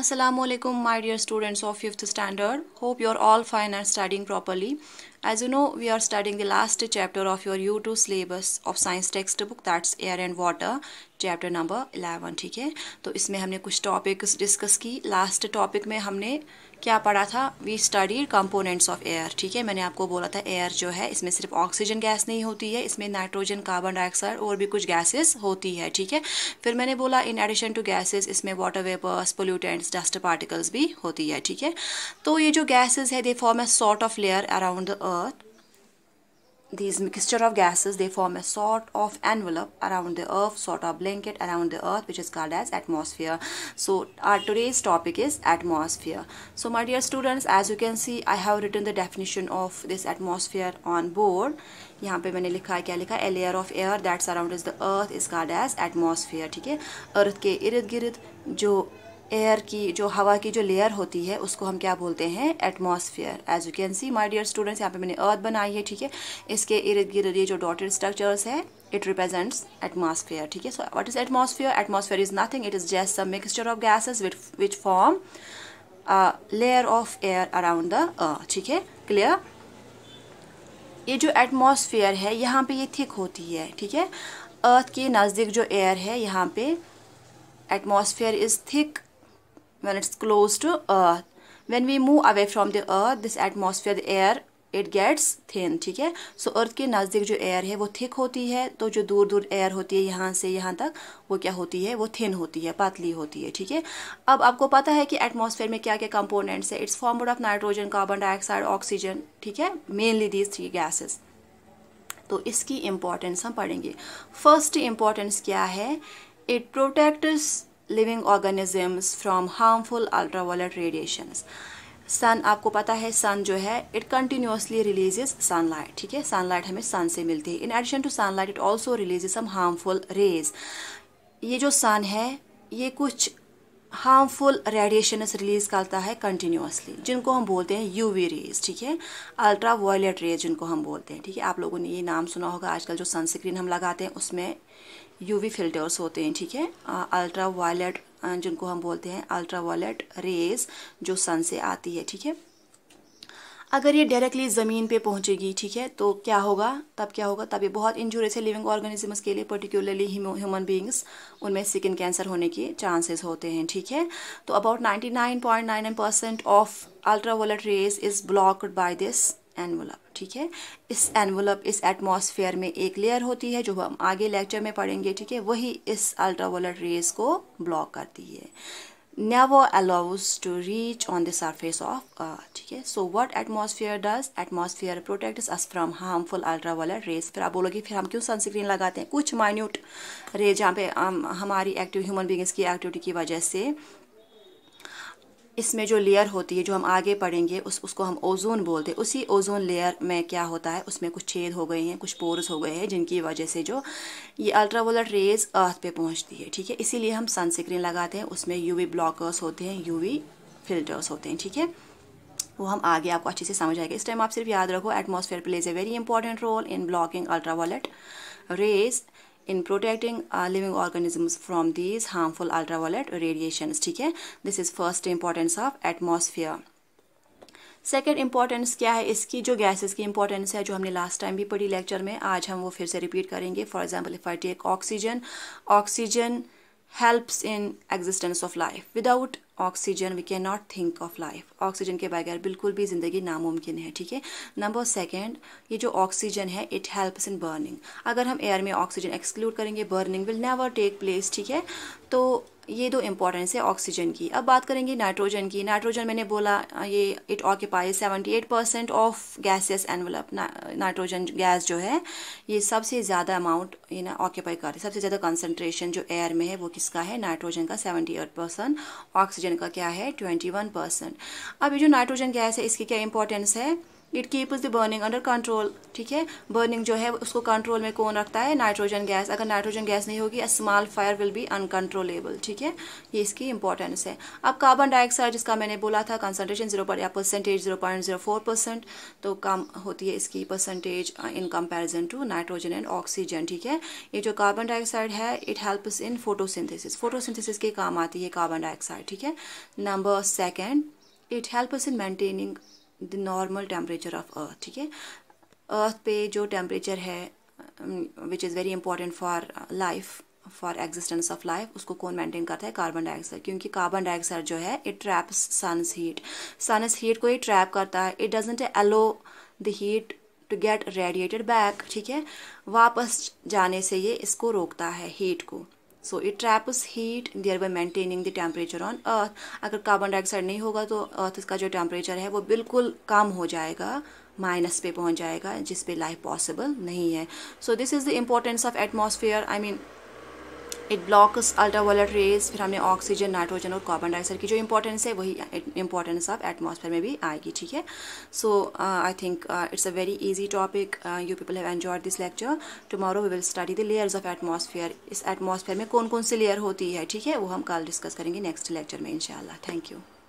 Assalamualaikum my dear students of 5th standard hope you are all fine and studying properly as you know we are studying the last chapter of your U2 syllabus of science textbook that's air and water chapter number 11 ठीक है तो इसमें हमने कुछ topics discuss की Last topic में हमने क्या पढ़ा था we study components of air ठीक है मैंने आपको बोला था एयर जो है इसमें सिर्फ ऑक्सीजन गैस नहीं होती है इसमें नाइट्रोजन कार्बन डाइऑक्साइड और भी कुछ गैसेस होती है ठीक है फिर मैंने बोला इन एडिशन टू गैसेस इसमें water vapours pollutants dust particles भी होती है ठीक है तो ये जो गैसेज है they form a sort of layer around the earth these mixture of gases they form a sort of envelope around the earth sort of blanket around the earth which is called as atmosphere so our today's topic is atmosphere so my dear students as you can see i have written the definition of this atmosphere on board यहाँ पे मैंने लिखा है क्या लिखा है a layer of air that surround is the earth is called as atmosphere ठीक है अर्थ के इर्द गिर्द जो एयर की जो हवा की जो लेयर होती है उसको हम क्या बोलते हैं atmosphere as you can see my dear students यहाँ पे मैंने अर्थ बनाई है ठीक है इसके इर्द गिर्द ये जो डॉटेड स्ट्रक्चर्स है इट रिप्रेजेंट्स एटमॉस्फेयर ठीक है so what is atmosphere atmosphere is nothing it is just a mixture of gases which form layer of air around the earth ठीक है क्लियर ये जो एटमॉस्फेयर है यहाँ पे ये थिक होती है ठीक है अर्थ के नज़दीक जो एयर है यहाँ पे atmosphere is thick when it's close to earth when we move away from the earth this atmosphere the air it gets thin ठीक है सो अर्थ के नज़दीक जो एयर है वो थिक होती है तो जो दूर दूर एयर होती है यहाँ से यहाँ तक वो क्या होती है वो थिन होती है पतली होती है ठीक है अब आपको पता है कि एटमॉस्फेयर में क्या क्या कंपोनेंट्स है it's formed of nitrogen carbon dioxide oxygen ठीक है मेनली दीज थ्री गैसेज तो इसकी इम्पोर्टेंस हम पढ़ेंगे फर्स्ट इम्पोर्टेंस क्या है it protects living organisms from harmful ultraviolet radiations sun आपको पता है सन जो है इट कंटिन्यूसली रिलीजेज सनलाइट ठीक है सनलाइट हमें सन से मिलती है in addition to sunlight it also release some harmful rays ये जो सन है ये कुछ हार्मफुल रेडिएशंस रिलीज करता है कंटिन्यूसली जिनको हम बोलते हैं यूवी रेज ठीक है अल्ट्रा वायलेट रेज जिनको हम बोलते हैं ठीक है आप लोगों ने ये नाम सुना होगा आजकल जो सनस्क्रीन हम लगाते हैं उसमें यूवी फिल्टर्स होते हैं ठीक है अल्ट्रा वायलेट जिनको हम बोलते हैं अल्ट्रा वायलेट रेज जो सन से आती है ठीक है अगर ये डायरेक्टली ज़मीन पे पहुंचेगी ठीक है तो क्या होगा तब क्या होगा तब ये बहुत इंजूरियस है लिविंग ऑर्गेनिजम्स के लिए पर्टिकुलरली ह्यूमन बींग्स उनमें स्किन कैंसर होने के चांसेस होते हैं ठीक है तो about 99.99 percent of violet rays is blocked by this envelope ठीक है इस एनवलप इस एटमॉस्फेयर में एक लेयर होती है जो हम आगे लेक्चर में पढ़ेंगे ठीक है वही इस अल्ट्रावोलेट रेज को ब्लॉक करती है never allows to reach on the surface of ठीक है so what what does does atmosphere us from from ultra ultraviolet rays फिर आप बोलोगे फिर हम क्यों सनस्क्रीन लगाते हैं कुछ माइन्यूट रेज जहाँ पे हम हमारी एक्टिव ह्यूमन बींग्स की एक्टिविटी की वजह से इसमें जो लेयर होती है जो हम आगे पढ़ेंगे उस उसको हम ओजोन बोलते हैं उसी ओजोन लेयर में क्या होता है उसमें कुछ छेद हो गए हैं कुछ पोर्स हो गए हैं जिनकी वजह से जो ये अल्ट्रावोलेट रेज अर्थ पे पहुंचती है ठीक है इसीलिए हम सनस्क्रीन लगाते हैं उसमें यूवी ब्लॉकर्स होते हैं यूवी फिल्टर्स होते हैं ठीक है वो हम आगे आपको अच्छे से समझ आएगा इस टाइम आप सिर्फ याद रखो atmosphere plays a very important role in blocking ultraviolet rays in protecting uh, living organisms from these harmful ultraviolet radiations ठीक है this is first importance of atmosphere second importance क्या है इसकी जो गैसेस की इंपॉर्टेंस है जो हमने लास्ट टाइम भी पढ़ी लेक्चर में आज हम वो फिर से रिपीट करेंगे for example if I take oxygen oxygen helps in existence of life without oxygen we can not think of life oxygen के बगैर बिल्कुल भी ज़िंदगी नामुमकिन है ठीक है नंबर सेकेंड ये जो ऑक्सीजन है इट हेल्प्स इन बर्निंग अगर हम एयर में ऑक्सीजन एक्सक्लूड करेंगे burning will never take place ठीक है तो ये दो इंपॉर्टेंस है ऑक्सीजन की अब बात करेंगे नाइट्रोजन की नाइट्रोजन मैंने बोला ये it occupy seventy eight percent of gases envelope nitrogen gas जो है ये सबसे ज़्यादा अमाउंट ये ना ऑक्यूपाई करती है सबसे ज़्यादा कंसनट्रेशन जो एयर में है वो किसका है नाइट्रोजन का seventy eight percent oxygen oxygen का क्या है ट्वेंटी वन परसेंट अब ये जो नाइट्रोजन गैस है इसकी क्या इंपॉर्टेंस है it keeps the burning under control ठीक है बर्निंग जो है उसको कंट्रोल में कौन रखता है नाइट्रोजन गैस अगर नाइट्रोजन गैस नहीं होगी a small fire will be uncontrollable ठीक है ये इसकी इंपॉर्टेंस है अब कार्बन डाइऑक्साइड जिसका मैंने बोला था कंसनट्रेशन जीरो पॉइंट या percentage zero point zero four percent तो कम होती है इसकी percentage in comparison to nitrogen and oxygen ठीक है ये जो कार्बन डाइऑक्साइड है it helps in photosynthesis photosynthesis के काम आती है कार्बन डाइऑक्साइड ठीक है number second it helps in maintaining the normal temperature of earth ठीक है अर्थ पे जो टेम्परेचर है which is very important for life for existence of life उसको कौन मेंटेन करता है कार्बन डाइऑक्साइड क्योंकि कार्बन डाइऑक्साइड जो है it traps sun's heat sun's heat को ये ट्रैप करता है it doesn't allow the heat to get radiated back ठीक है वापस जाने से ये इसको रोकता है हीट को so it traps heat thereby maintaining the temperature on earth अगर कार्बन डाइऑक्साइड नहीं होगा तो अर्थ का जो टेम्परेचर है वो बिल्कुल कम हो जाएगा माइनस पे पहुंच जाएगा जिस पे लाइफ पॉसिबल नहीं है so this is the importance of atmosphere I mean it blocks ultraviolet rays फिर हमने ऑक्सीजन नाइट्रोजन और कार्बन डाइऑक्साइड की जो इंपॉर्टेंस है वही इंपॉर्टेंस ऑफ एटमॉस्फेयर में भी आएगी ठीक है so I think it's a very easy topic you people have enjoyed this lecture tomorrow we will study the layers of atmosphere इस एटमॉस्फेयर में कौन कौन सी लेयर होती है ठीक है वो हम कल डिस्कस करेंगे नेक्स्ट लेक्चर में इंशाल्लाह थैंक यू